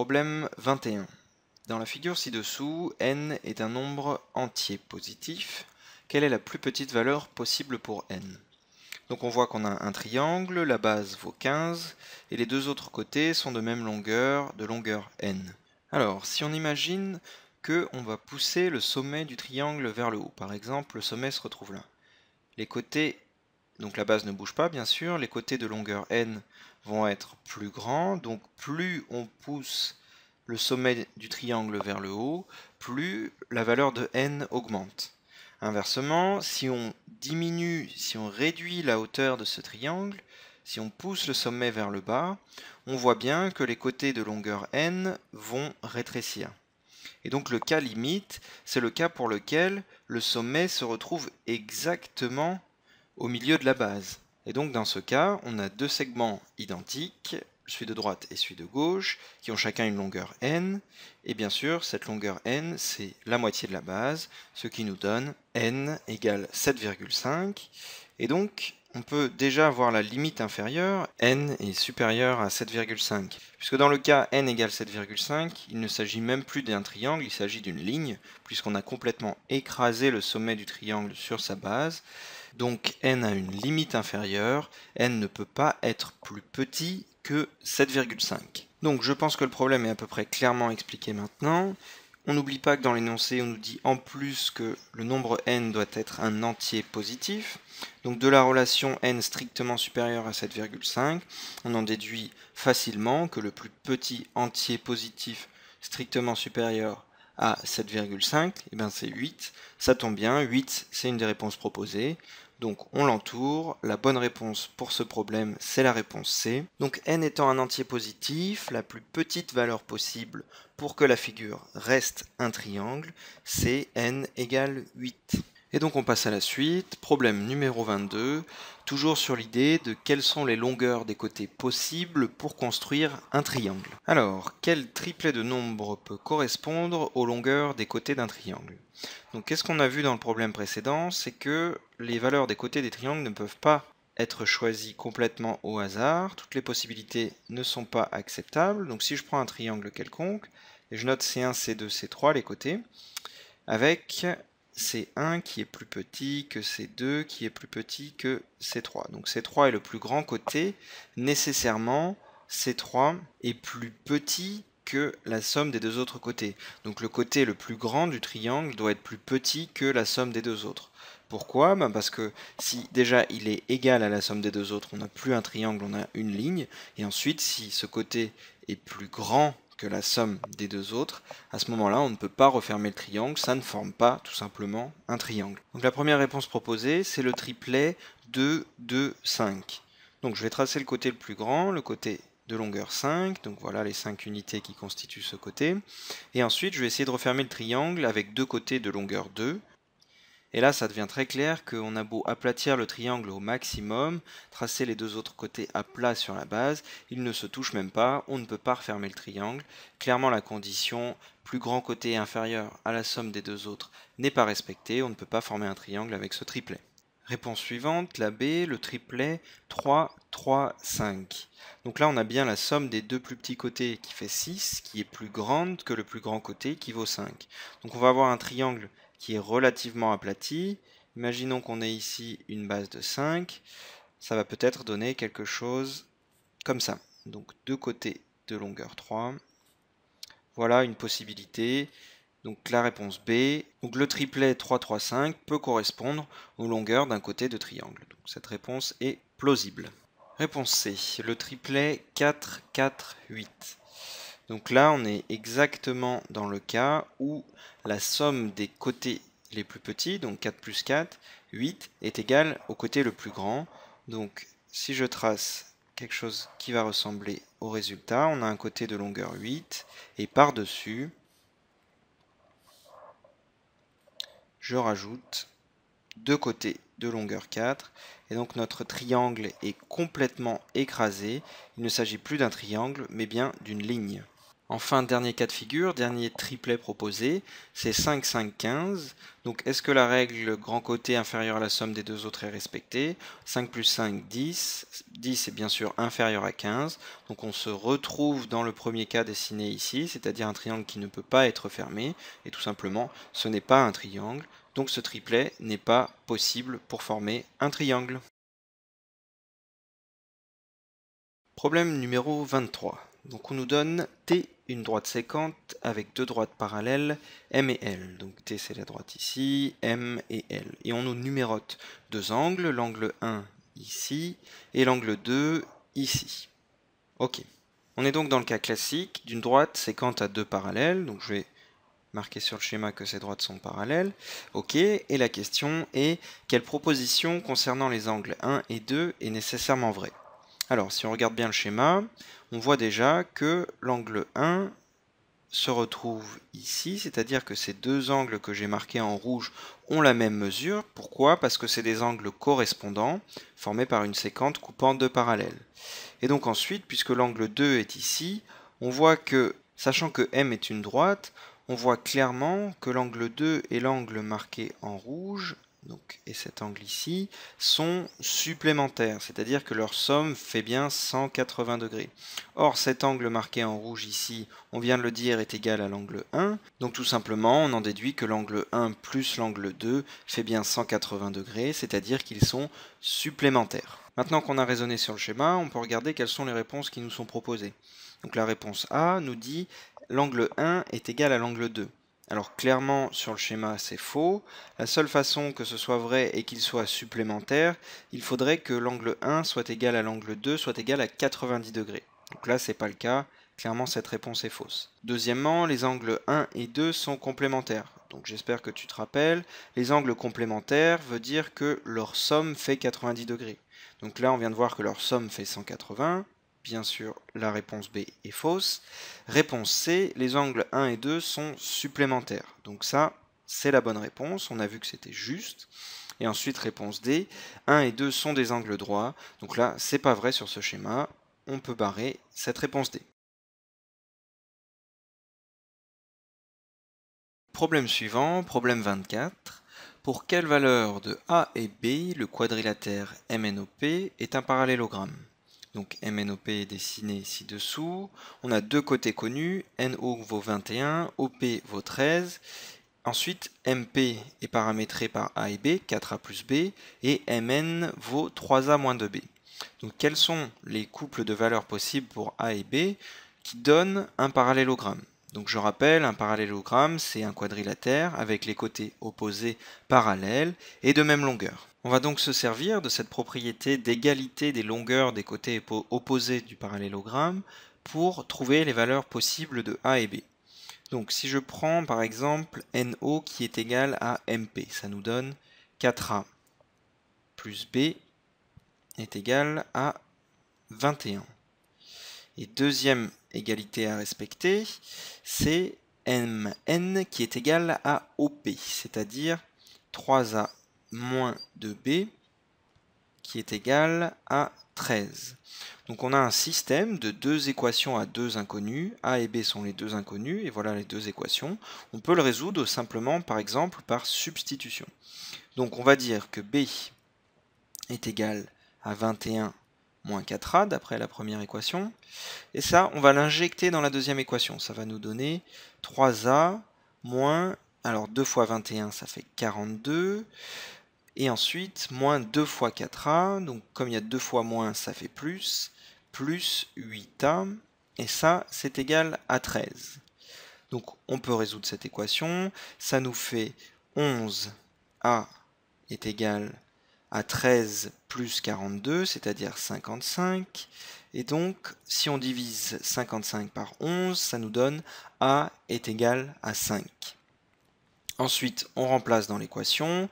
Problème 21. Dans la figure ci-dessous, n est un nombre entier positif. Quelle est la plus petite valeur possible pour n Donc on voit qu'on a un triangle, la base vaut 15, et les deux autres côtés sont de même longueur, de longueur n. Alors, si on imagine qu'on va pousser le sommet du triangle vers le haut, par exemple, le sommet se retrouve là. Les côtés donc la base ne bouge pas, bien sûr. Les côtés de longueur n vont être plus grands. Donc plus on pousse le sommet du triangle vers le haut, plus la valeur de n augmente. Inversement, si on diminue, si on réduit la hauteur de ce triangle, si on pousse le sommet vers le bas, on voit bien que les côtés de longueur n vont rétrécir. Et donc le cas limite, c'est le cas pour lequel le sommet se retrouve exactement au milieu de la base. Et donc dans ce cas, on a deux segments identiques, celui de droite et celui de gauche, qui ont chacun une longueur n, et bien sûr cette longueur n c'est la moitié de la base, ce qui nous donne n égale 7,5, et donc on peut déjà avoir la limite inférieure, n est supérieure à 7,5, puisque dans le cas n égale 7,5, il ne s'agit même plus d'un triangle, il s'agit d'une ligne, puisqu'on a complètement écrasé le sommet du triangle sur sa base, donc n a une limite inférieure, n ne peut pas être plus petit que 7,5. Donc je pense que le problème est à peu près clairement expliqué maintenant. On n'oublie pas que dans l'énoncé, on nous dit en plus que le nombre n doit être un entier positif. Donc de la relation n strictement supérieure à 7,5, on en déduit facilement que le plus petit entier positif strictement supérieur à 7,5, et eh ben, c'est 8. Ça tombe bien, 8 c'est une des réponses proposées. Donc on l'entoure, la bonne réponse pour ce problème c'est la réponse C. Donc n étant un entier positif, la plus petite valeur possible pour que la figure reste un triangle, c'est n égale 8. Et donc on passe à la suite, problème numéro 22, toujours sur l'idée de quelles sont les longueurs des côtés possibles pour construire un triangle. Alors, quel triplet de nombres peut correspondre aux longueurs des côtés d'un triangle Donc qu'est-ce qu'on a vu dans le problème précédent C'est que les valeurs des côtés des triangles ne peuvent pas être choisies complètement au hasard, toutes les possibilités ne sont pas acceptables, donc si je prends un triangle quelconque, et je note C1, C2, C3 les côtés, avec C1 qui est plus petit que C2 qui est plus petit que C3. Donc C3 est le plus grand côté, nécessairement C3 est plus petit que la somme des deux autres côtés. Donc le côté le plus grand du triangle doit être plus petit que la somme des deux autres. Pourquoi ben Parce que si déjà il est égal à la somme des deux autres, on n'a plus un triangle, on a une ligne. Et ensuite, si ce côté est plus grand que la somme des deux autres, à ce moment-là, on ne peut pas refermer le triangle, ça ne forme pas tout simplement un triangle. Donc la première réponse proposée, c'est le triplet 2, 2, 5. Donc je vais tracer le côté le plus grand, le côté de longueur 5, donc voilà les 5 unités qui constituent ce côté. Et ensuite, je vais essayer de refermer le triangle avec deux côtés de longueur 2, et là, ça devient très clair qu'on a beau aplatir le triangle au maximum, tracer les deux autres côtés à plat sur la base, ils ne se touchent même pas, on ne peut pas refermer le triangle. Clairement, la condition plus grand côté inférieur à la somme des deux autres n'est pas respectée, on ne peut pas former un triangle avec ce triplet. Réponse suivante, la B, le triplet 3, 3, 5. Donc là, on a bien la somme des deux plus petits côtés qui fait 6, qui est plus grande que le plus grand côté qui vaut 5. Donc on va avoir un triangle qui est relativement aplati, Imaginons qu'on ait ici une base de 5. Ça va peut-être donner quelque chose comme ça. Donc deux côtés de longueur 3. Voilà une possibilité. Donc la réponse B. Donc le triplet 3, 3, 5 peut correspondre aux longueurs d'un côté de triangle. Donc cette réponse est plausible. Réponse C. Le triplet 4, 4, 8. Donc là, on est exactement dans le cas où la somme des côtés les plus petits, donc 4 plus 4, 8, est égale au côté le plus grand. Donc si je trace quelque chose qui va ressembler au résultat, on a un côté de longueur 8, et par-dessus, je rajoute deux côtés de longueur 4. Et donc notre triangle est complètement écrasé. Il ne s'agit plus d'un triangle, mais bien d'une ligne. Enfin, dernier cas de figure, dernier triplet proposé, c'est 5, 5, 15. Donc est-ce que la règle grand côté inférieur à la somme des deux autres est respectée 5 plus 5, 10. 10 est bien sûr inférieur à 15. Donc on se retrouve dans le premier cas dessiné ici, c'est-à-dire un triangle qui ne peut pas être fermé. Et tout simplement, ce n'est pas un triangle. Donc ce triplet n'est pas possible pour former un triangle. Problème numéro 23. Donc on nous donne T une droite séquente avec deux droites parallèles, M et L. Donc T c'est la droite ici, M et L. Et on nous numérote deux angles, l'angle 1 ici et l'angle 2 ici. Ok. On est donc dans le cas classique d'une droite séquente à deux parallèles, donc je vais marquer sur le schéma que ces droites sont parallèles. Ok, et la question est quelle proposition concernant les angles 1 et 2 est nécessairement vraie alors, si on regarde bien le schéma, on voit déjà que l'angle 1 se retrouve ici, c'est-à-dire que ces deux angles que j'ai marqués en rouge ont la même mesure. Pourquoi Parce que c'est des angles correspondants formés par une séquente coupant deux parallèles. Et donc ensuite, puisque l'angle 2 est ici, on voit que, sachant que M est une droite, on voit clairement que l'angle 2 est l'angle marqué en rouge donc, et cet angle ici, sont supplémentaires, c'est-à-dire que leur somme fait bien 180 degrés. Or, cet angle marqué en rouge ici, on vient de le dire, est égal à l'angle 1, donc tout simplement, on en déduit que l'angle 1 plus l'angle 2 fait bien 180 degrés, c'est-à-dire qu'ils sont supplémentaires. Maintenant qu'on a raisonné sur le schéma, on peut regarder quelles sont les réponses qui nous sont proposées. Donc la réponse A nous dit l'angle 1 est égal à l'angle 2. Alors clairement sur le schéma c'est faux. La seule façon que ce soit vrai et qu'il soit supplémentaire, il faudrait que l'angle 1 soit égal à l'angle 2 soit égal à 90 degrés. Donc là n'est pas le cas, clairement cette réponse est fausse. Deuxièmement, les angles 1 et 2 sont complémentaires. Donc j'espère que tu te rappelles, les angles complémentaires veut dire que leur somme fait 90 degrés. Donc là on vient de voir que leur somme fait 180, Bien sûr, la réponse B est fausse. Réponse C, les angles 1 et 2 sont supplémentaires. Donc ça, c'est la bonne réponse. On a vu que c'était juste. Et ensuite, réponse D, 1 et 2 sont des angles droits. Donc là, c'est pas vrai sur ce schéma. On peut barrer cette réponse D. Problème suivant, problème 24. Pour quelle valeur de A et B le quadrilatère MNOP est un parallélogramme donc MNOP est dessiné ci-dessous. On a deux côtés connus, NO vaut 21, OP vaut 13. Ensuite, MP est paramétré par A et B, 4A plus B, et MN vaut 3A moins 2B. Donc quels sont les couples de valeurs possibles pour A et B qui donnent un parallélogramme donc je rappelle, un parallélogramme, c'est un quadrilatère avec les côtés opposés parallèles et de même longueur. On va donc se servir de cette propriété d'égalité des longueurs des côtés opposés du parallélogramme pour trouver les valeurs possibles de A et B. Donc si je prends par exemple NO qui est égal à MP, ça nous donne 4A plus B est égal à 21. Et deuxième égalité à respecter, c'est MN qui est égal à OP, c'est-à-dire 3A moins 2b qui est égal à 13. Donc on a un système de deux équations à deux inconnues, a et b sont les deux inconnues, et voilà les deux équations. On peut le résoudre simplement par exemple par substitution. Donc on va dire que b est égal à 21 moins 4a d'après la première équation, et ça on va l'injecter dans la deuxième équation, ça va nous donner 3a moins alors 2 fois 21 ça fait 42, et ensuite, moins 2 fois 4a, donc comme il y a 2 fois moins, ça fait plus, plus 8a, et ça, c'est égal à 13. Donc on peut résoudre cette équation, ça nous fait 11a est égal à 13 plus 42, c'est-à-dire 55. Et donc, si on divise 55 par 11, ça nous donne A est égal à 5. Ensuite, on remplace dans l'équation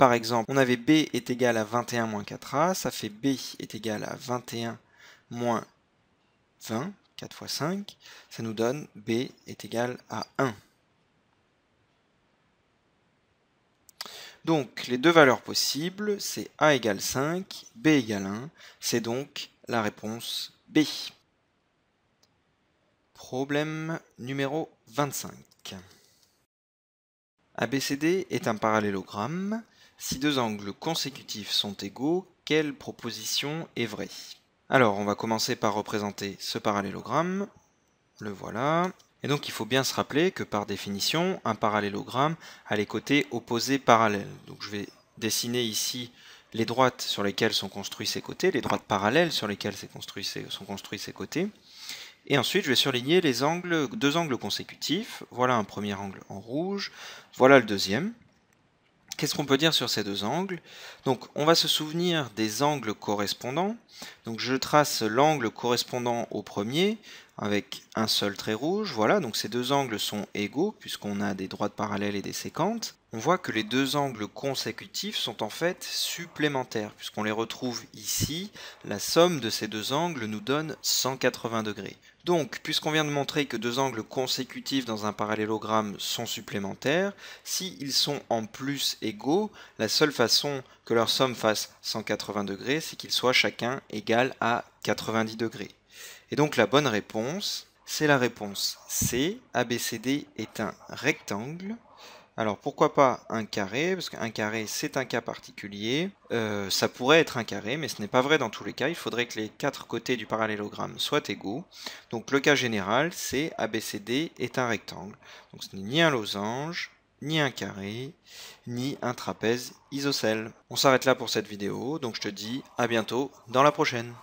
par exemple, on avait b est égal à 21 moins 4a, ça fait b est égal à 21 moins 20, 4 fois 5, ça nous donne b est égal à 1. Donc les deux valeurs possibles, c'est a égale 5, b égale 1, c'est donc la réponse B. Problème numéro 25. ABCD est un parallélogramme si deux angles consécutifs sont égaux, quelle proposition est vraie Alors, on va commencer par représenter ce parallélogramme. Le voilà. Et donc il faut bien se rappeler que par définition, un parallélogramme a les côtés opposés parallèles. Donc je vais dessiner ici les droites sur lesquelles sont construits ces côtés, les droites parallèles sur lesquelles sont construits ces côtés. Et ensuite, je vais surligner les angles, deux angles consécutifs. Voilà un premier angle en rouge, voilà le deuxième. Qu'est-ce qu'on peut dire sur ces deux angles Donc on va se souvenir des angles correspondants. Donc je trace l'angle correspondant au premier avec un seul trait rouge. Voilà, donc ces deux angles sont égaux puisqu'on a des droites parallèles et des séquentes. On voit que les deux angles consécutifs sont en fait supplémentaires puisqu'on les retrouve ici. La somme de ces deux angles nous donne 180 degrés. Donc, puisqu'on vient de montrer que deux angles consécutifs dans un parallélogramme sont supplémentaires, s'ils sont en plus égaux, la seule façon que leur somme fasse 180 degrés, c'est qu'ils soient chacun égal à 90 degrés. Et donc la bonne réponse, c'est la réponse C. ABCD est un rectangle. Alors pourquoi pas un carré Parce qu'un carré c'est un cas particulier. Euh, ça pourrait être un carré, mais ce n'est pas vrai dans tous les cas. Il faudrait que les quatre côtés du parallélogramme soient égaux. Donc le cas général c'est ABCD est un rectangle. Donc ce n'est ni un losange, ni un carré, ni un trapèze isocèle. On s'arrête là pour cette vidéo, donc je te dis à bientôt dans la prochaine.